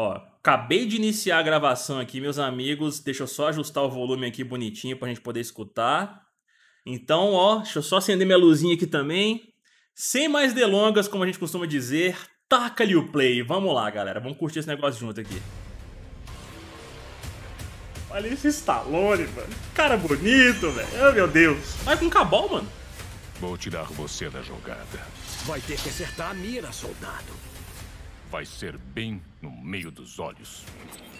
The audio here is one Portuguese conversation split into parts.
Ó, acabei de iniciar a gravação aqui, meus amigos. Deixa eu só ajustar o volume aqui bonitinho para a gente poder escutar. Então, ó, deixa eu só acender minha luzinha aqui também. Sem mais delongas, como a gente costuma dizer, taca-lhe o play. Vamos lá, galera. Vamos curtir esse negócio junto aqui. Olha esse Stallone, mano. Cara bonito, velho. Oh, meu Deus. Vai com cabal, mano. Vou tirar você da jogada. Vai ter que acertar a mira, soldado. Vai ser bem no meio dos olhos.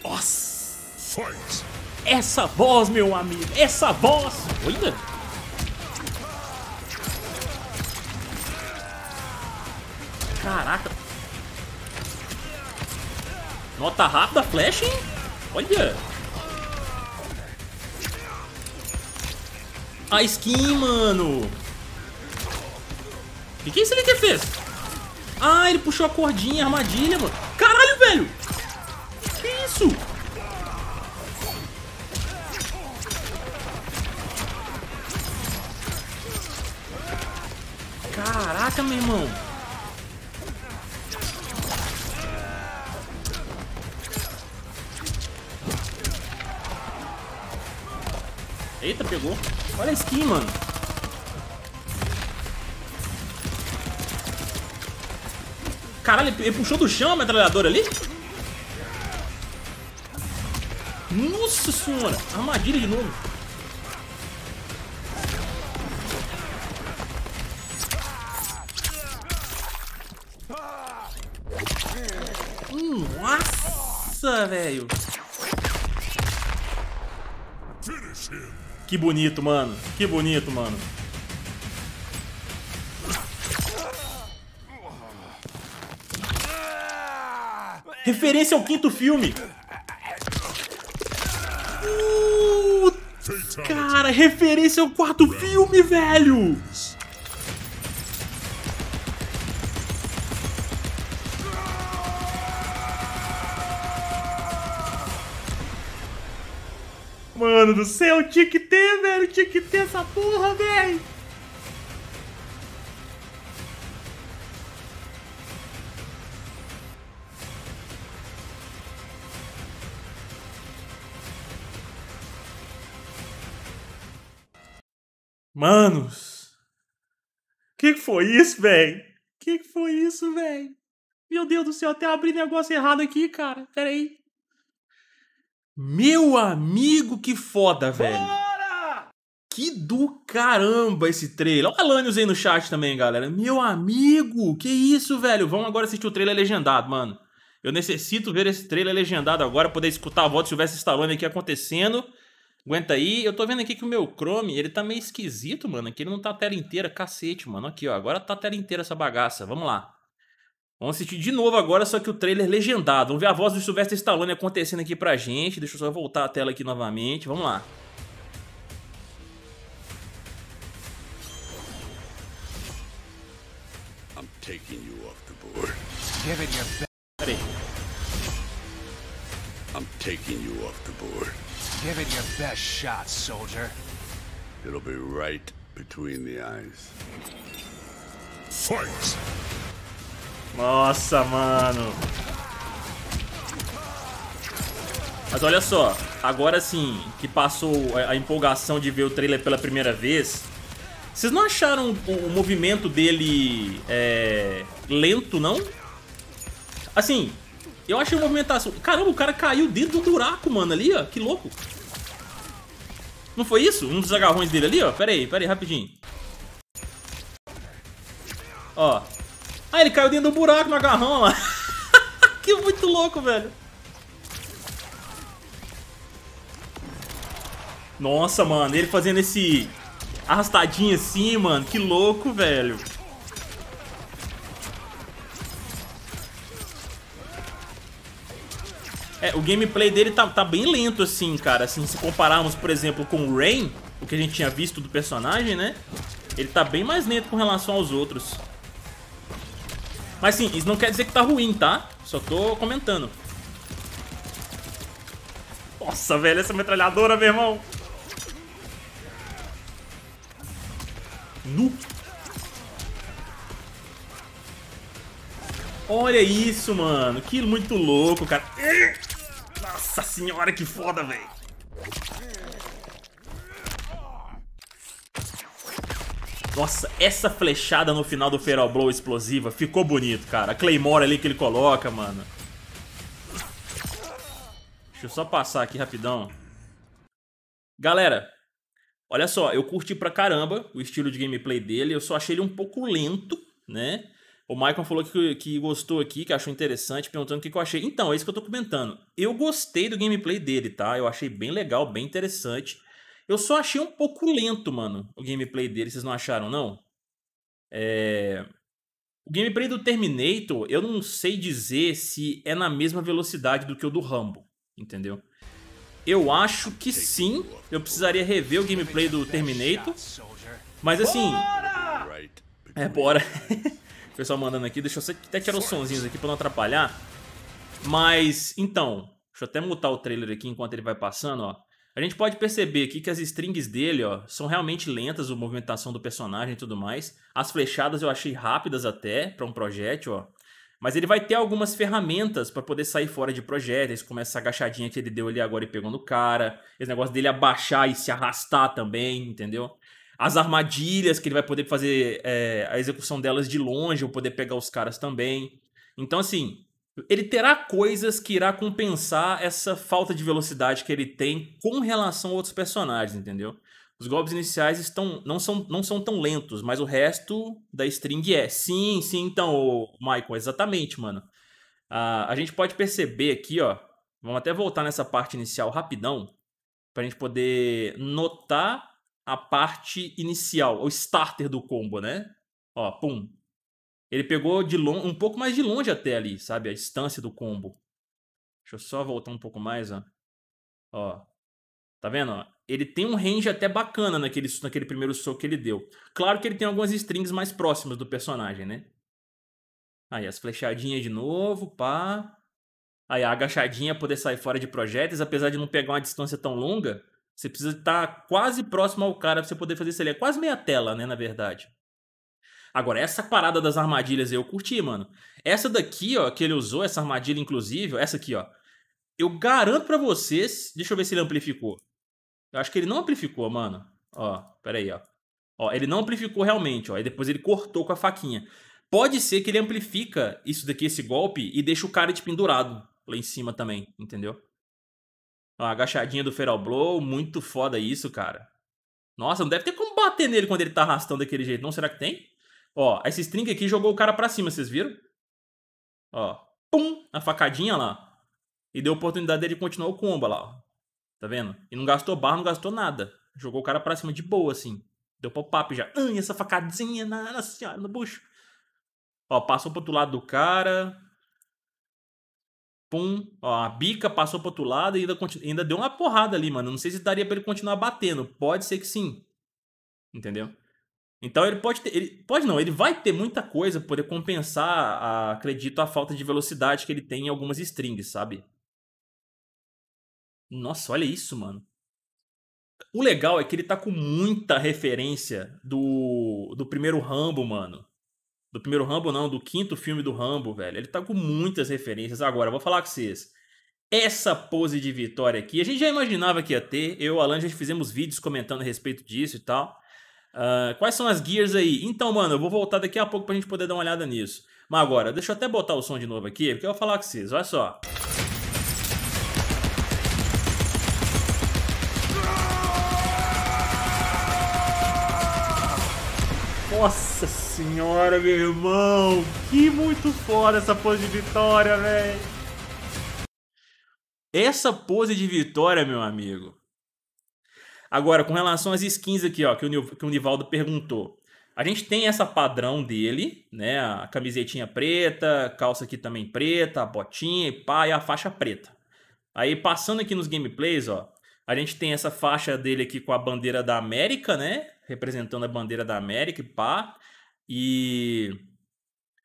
Nossa! Fight. Essa voz, meu amigo! Essa voz! Olha! Caraca! Nota rápida, flash, hein? Olha! A skin, mano! O que, que esse LT fez? Ah, ele puxou a cordinha, a armadilha, mano. Caralho, velho! Que isso? Caraca, meu irmão. Eita, pegou. Olha a skin, mano. Caralho, ele puxou do chão a metralhadora ali? Nossa senhora, armadilha de novo. Nossa, velho. Que bonito, mano. Que bonito, mano. Referência ao quinto filme. Uh, cara, referência ao quarto filme, velho. Mano do céu, tinha que ter, velho. Tinha que ter essa porra, velho. Manos, que que foi isso, velho? Que que foi isso, velho? Meu Deus do céu, até abri negócio errado aqui, cara. Pera aí. Meu amigo, que foda, velho. Que do caramba esse trailer. Olha o Alanios aí no chat também, galera. Meu amigo, que isso, velho. Vamos agora assistir o trailer legendado, mano. Eu necessito ver esse trailer legendado agora, poder escutar a voz do Silvestre Stallone aqui acontecendo Aguenta aí. Eu tô vendo aqui que o meu Chrome, ele tá meio esquisito, mano. que ele não tá a tela inteira. Cacete, mano. Aqui, ó. Agora tá a tela inteira essa bagaça. Vamos lá. Vamos assistir de novo agora, só que o trailer legendado. Vamos ver a voz do Sylvester Stallone acontecendo aqui pra gente. Deixa eu só voltar a tela aqui novamente. Vamos lá. Peraí. I'm taking you off the board. Give it your best shot, soldier. It'll be right between the eyes. Fight! Nossa, mano. Mas olha só, agora sim, que passou a empolgação de ver o trailer pela primeira vez, vocês não acharam o, movimento dele é, lento, não? Assim, eu achei a movimentação... Tá Caramba, o cara caiu dentro do buraco, mano, ali, ó. Que louco. Não foi isso? Um dos agarrões dele ali, ó. Pera aí, pera aí, rapidinho. Ó. Ah, ele caiu dentro do buraco no agarrão ó. que muito louco, velho. Nossa, mano, ele fazendo esse arrastadinho assim, mano. Que louco, velho. É, o gameplay dele tá, tá bem lento, assim, cara. Assim, se compararmos, por exemplo, com o Rain, o que a gente tinha visto do personagem, né? Ele tá bem mais lento com relação aos outros. Mas sim, isso não quer dizer que tá ruim, tá? Só tô comentando. Nossa, velho, essa metralhadora, meu irmão. Nu. Olha isso, mano. Que muito louco, cara. Nossa senhora, que foda, velho. Nossa, essa flechada no final do Feral Blow explosiva ficou bonito, cara. A Claymore ali que ele coloca, mano. Deixa eu só passar aqui rapidão. Galera, olha só, eu curti pra caramba o estilo de gameplay dele. Eu só achei ele um pouco lento, né? O Michael falou que, que gostou aqui, que achou interessante, perguntando o que, que eu achei. Então, é isso que eu tô comentando. Eu gostei do gameplay dele, tá? Eu achei bem legal, bem interessante. Eu só achei um pouco lento, mano, o gameplay dele. Vocês não acharam, não? É... O gameplay do Terminator, eu não sei dizer se é na mesma velocidade do que o do Rambo, entendeu? Eu acho que sim. Eu precisaria rever o gameplay do Terminator. Mas assim... É, bora! pessoal mandando aqui. Deixa eu até tirar os sonzinhos aqui pra não atrapalhar. Mas, então, deixa eu até mutar o trailer aqui enquanto ele vai passando, ó. A gente pode perceber aqui que as strings dele, ó, são realmente lentas, a movimentação do personagem e tudo mais. As flechadas eu achei rápidas até, para um projétil, ó. Mas ele vai ter algumas ferramentas para poder sair fora de projéteis, como essa agachadinha que ele deu ali agora e pegou no cara, esse negócio dele abaixar e se arrastar também, entendeu? as armadilhas que ele vai poder fazer é, a execução delas de longe, ou poder pegar os caras também. Então, assim, ele terá coisas que irá compensar essa falta de velocidade que ele tem com relação a outros personagens, entendeu? Os golpes iniciais estão não são, não são tão lentos, mas o resto da string é. Sim, sim, então, Michael, exatamente, mano. Ah, a gente pode perceber aqui, ó. Vamos até voltar nessa parte inicial rapidão, para a gente poder notar a parte inicial, o starter do combo, né? Ó, pum. Ele pegou de longe, um pouco mais de longe até ali, sabe? A distância do combo. Deixa eu só voltar um pouco mais, ó. Ó. Tá vendo? Ele tem um range até bacana naquele, naquele primeiro soco que ele deu. Claro que ele tem algumas strings mais próximas do personagem, né? Aí as flechadinhas de novo, pá. Aí a agachadinha poder sair fora de projéteis, apesar de não pegar uma distância tão longa, você precisa estar tá quase próximo ao cara para você poder fazer isso ali. É quase meia tela, né, na verdade. Agora, essa parada das armadilhas eu curti, mano. Essa daqui, ó, que ele usou, essa armadilha, inclusive, essa aqui, ó. Eu garanto para vocês. Deixa eu ver se ele amplificou. Eu acho que ele não amplificou, mano. Ó, pera aí, ó. Ó, ele não amplificou realmente, ó. E depois ele cortou com a faquinha. Pode ser que ele amplifica isso daqui, esse golpe, e deixa o cara, de tipo, pendurado lá em cima também, entendeu? Uma agachadinha do Feral Blow, muito foda isso, cara. Nossa, não deve ter como bater nele quando ele tá arrastando daquele jeito, não? Será que tem? Ó, esse string aqui jogou o cara pra cima, vocês viram? Ó, pum, a facadinha lá. E deu oportunidade dele continuar o combo lá, ó. Tá vendo? E não gastou barra, não gastou nada. Jogou o cara pra cima de boa, assim. Deu pop-up já. Ai, essa facadinha, nossa senhora, no bucho. Ó, passou pro outro lado do cara. Pum, ó, a bica passou pro outro lado e ainda, ainda deu uma porrada ali, mano. Não sei se daria para ele continuar batendo. Pode ser que sim. Entendeu? Então ele pode ter. Ele, pode não, ele vai ter muita coisa pra poder compensar, a, acredito, a falta de velocidade que ele tem em algumas strings, sabe? Nossa, olha isso, mano. O legal é que ele tá com muita referência do, do primeiro Rambo, mano do primeiro Rambo, não, do quinto filme do Rambo, velho. Ele tá com muitas referências. Agora, vou falar com vocês. Essa pose de vitória aqui, a gente já imaginava que ia ter. Eu e o Alan já fizemos vídeos comentando a respeito disso e tal. Uh, quais são as gears aí? Então, mano, eu vou voltar daqui a pouco pra gente poder dar uma olhada nisso. Mas agora, deixa eu até botar o som de novo aqui, porque eu vou falar com vocês, olha só. Nossa senhora, meu irmão! Que muito foda essa pose de vitória, velho! Essa pose de vitória, meu amigo. Agora, com relação às skins aqui, ó, que o, que o Nivaldo perguntou. A gente tem essa padrão dele, né? A camisetinha preta, calça aqui também preta, a botinha e pá, e a faixa preta. Aí, passando aqui nos gameplays, ó, a gente tem essa faixa dele aqui com a bandeira da América, né? Representando a bandeira da América e pá. E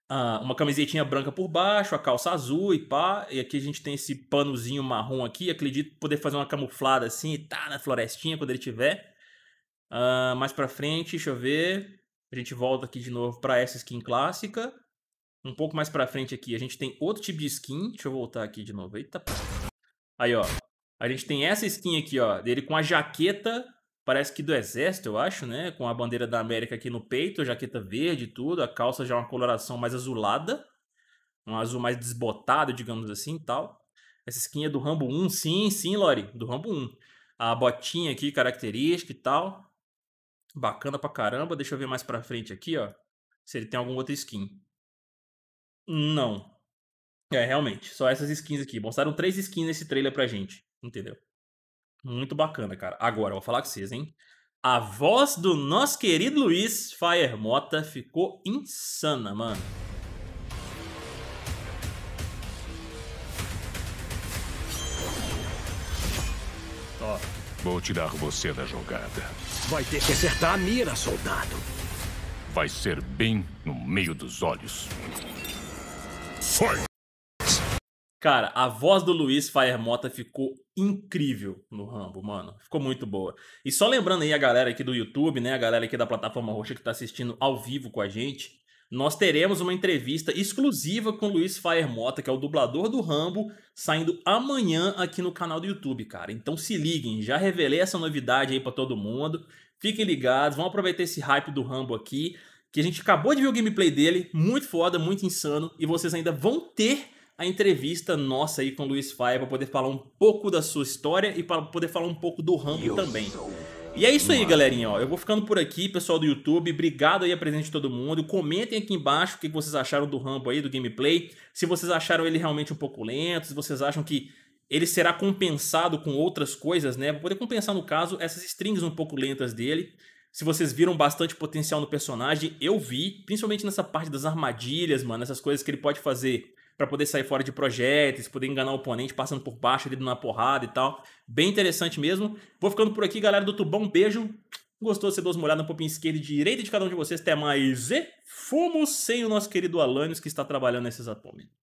ah, uma camisetinha branca por baixo, a calça azul e pá. E aqui a gente tem esse panozinho marrom aqui. Acredito poder fazer uma camuflada assim, tá na florestinha quando ele tiver. Ah, mais pra frente, deixa eu ver. A gente volta aqui de novo para essa skin clássica. Um pouco mais pra frente aqui, a gente tem outro tipo de skin. Deixa eu voltar aqui de novo. Eita. Aí, ó. A gente tem essa skin aqui, ó. Dele com a jaqueta parece que do exército, eu acho, né? Com a bandeira da América aqui no peito, jaqueta verde e tudo, a calça já é uma coloração mais azulada, um azul mais desbotado, digamos assim, tal. Essa skin é do Rambo 1, sim, sim, Lori, do Rambo 1. A botinha aqui, característica e tal. Bacana pra caramba. Deixa eu ver mais pra frente aqui, ó. Se ele tem alguma outra skin. Não. É, realmente. Só essas skins aqui. Mostraram três skins nesse trailer pra gente. Entendeu? Muito bacana, cara. Agora, eu vou falar com vocês, hein? A voz do nosso querido Luiz Fire Mota ficou insana, mano. Ó. Vou tirar você da jogada. Vai ter que acertar a mira, soldado. Vai ser bem no meio dos olhos. Foi! Cara, a voz do Luiz Firemota ficou incrível no Rambo, mano. Ficou muito boa. E só lembrando aí a galera aqui do YouTube, né? A galera aqui da plataforma roxa que tá assistindo ao vivo com a gente. Nós teremos uma entrevista exclusiva com o Luiz Firemota, que é o dublador do Rambo, saindo amanhã aqui no canal do YouTube, cara. Então se liguem, já revelei essa novidade aí para todo mundo. Fiquem ligados, vão aproveitar esse hype do Rambo aqui, que a gente acabou de ver o gameplay dele, muito foda, muito insano, e vocês ainda vão ter a entrevista nossa aí com o Luiz Faia para poder falar um pouco da sua história e para poder falar um pouco do ramo também. E é isso aí, galerinha. Ó, eu vou ficando por aqui, pessoal do YouTube. Obrigado aí a presença de todo mundo. Comentem aqui embaixo o que vocês acharam do Rambo aí, do gameplay. Se vocês acharam ele realmente um pouco lento, se vocês acham que ele será compensado com outras coisas, né? Vou poder compensar, no caso, essas strings um pouco lentas dele. Se vocês viram bastante potencial no personagem, eu vi, principalmente nessa parte das armadilhas, mano, essas coisas que ele pode fazer para poder sair fora de projetos, poder enganar o oponente passando por baixo, ali na porrada e tal. Bem interessante mesmo. Vou ficando por aqui, galera do Tubão. beijo. Gostou Você ser duas molhadas no popinho esquerdo e direita de cada um de vocês? Até mais. E fomos sem o nosso querido Alanios, que está trabalhando nesses momento.